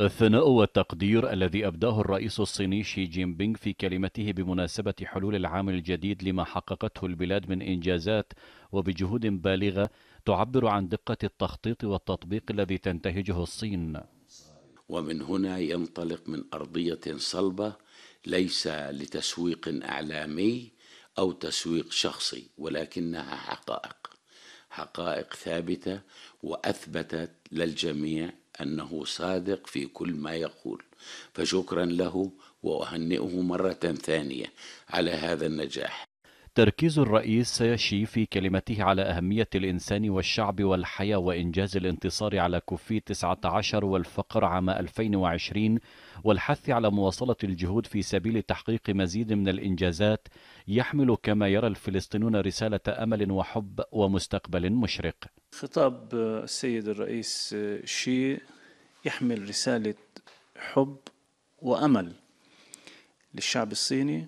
الثناء والتقدير الذي أبداه الرئيس الصيني شي جين بينغ في كلمته بمناسبة حلول العام الجديد لما حققته البلاد من إنجازات وبجهود بالغة تعبر عن دقة التخطيط والتطبيق الذي تنتهجه الصين ومن هنا ينطلق من أرضية صلبة ليس لتسويق إعلامي أو تسويق شخصي ولكنها حقائق حقائق ثابتة وأثبتت للجميع أنه صادق في كل ما يقول فشكرا له وأهنئه مرة ثانية على هذا النجاح تركيز الرئيس سيشي في كلمته على أهمية الإنسان والشعب والحياة وإنجاز الانتصار على كوفي 19 والفقر عام 2020 والحث على مواصلة الجهود في سبيل تحقيق مزيد من الإنجازات يحمل كما يرى الفلسطينيون رسالة أمل وحب ومستقبل مشرق خطاب السيد الرئيس شي يحمل رسالة حب وأمل للشعب الصيني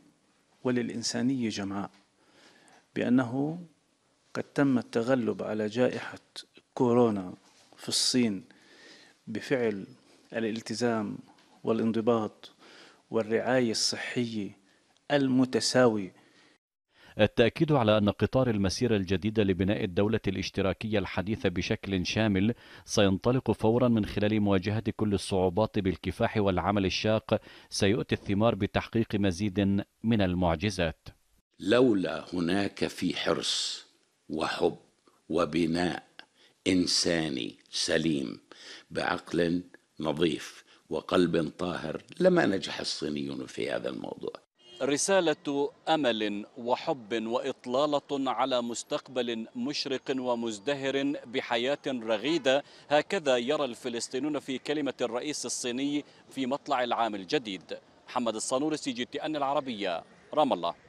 وللإنسانية جمعاء بأنه قد تم التغلب على جائحة كورونا في الصين بفعل الالتزام والانضباط والرعاية الصحية المتساوية التأكيد على أن قطار المسيرة الجديدة لبناء الدولة الاشتراكية الحديثة بشكل شامل سينطلق فورا من خلال مواجهة كل الصعوبات بالكفاح والعمل الشاق سيؤتي الثمار بتحقيق مزيد من المعجزات لولا هناك في حرص وحب وبناء انساني سليم بعقل نظيف وقلب طاهر لما نجح الصينيون في هذا الموضوع رسالة أمل وحب وإطلالة على مستقبل مشرق ومزدهر بحياة رغيدة هكذا يرى الفلسطينيون في كلمة الرئيس الصيني في مطلع العام الجديد محمد الصنور سي جي تي أن العربية رام الله